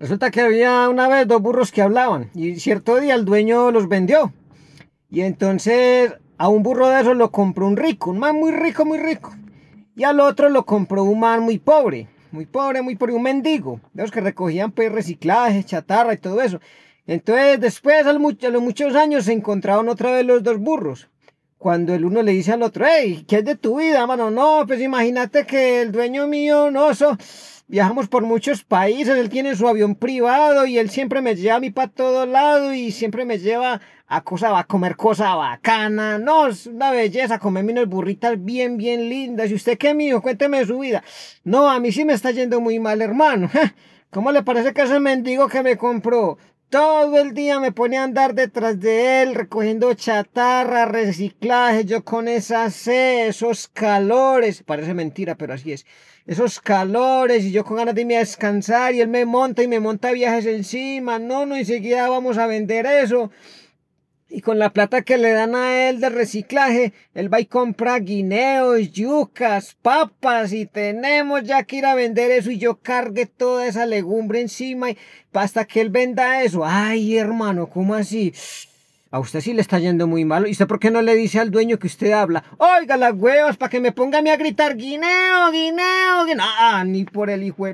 Resulta que había una vez dos burros que hablaban y cierto día el dueño los vendió. Y entonces a un burro de esos lo compró un rico, un man muy rico, muy rico. Y al otro lo compró un man muy pobre, muy pobre, muy pobre, un mendigo. De los que recogían pues reciclaje, chatarra y todo eso. Entonces después, a los muchos años, se encontraron otra vez los dos burros cuando el uno le dice al otro, hey, ¿qué es de tu vida, mano? No, pues imagínate que el dueño mío, no, eso, viajamos por muchos países, él tiene su avión privado y él siempre me lleva a mí para todo lado y siempre me lleva a cosa, a comer cosa bacanas, no, es una belleza, comerme unas burritas bien, bien lindas. ¿Y usted qué, mío Cuénteme su vida. No, a mí sí me está yendo muy mal, hermano. ¿Cómo le parece que ese mendigo que me compró todo el día me ponía a andar detrás de él, recogiendo chatarra, reciclaje, yo con esa eh, esos calores, parece mentira, pero así es, esos calores y yo con ganas de irme a descansar y él me monta y me monta viajes encima, no, no, siquiera vamos a vender eso. Y con la plata que le dan a él de reciclaje, él va y compra guineos, yucas, papas y tenemos ya que ir a vender eso y yo cargue toda esa legumbre encima y hasta que él venda eso. Ay, hermano, ¿cómo así? A usted sí le está yendo muy malo. ¿Y usted por qué no le dice al dueño que usted habla? Oiga las huevas para que me ponga a mí a gritar guineo, guineo, guineo. Ah, ni por el hijo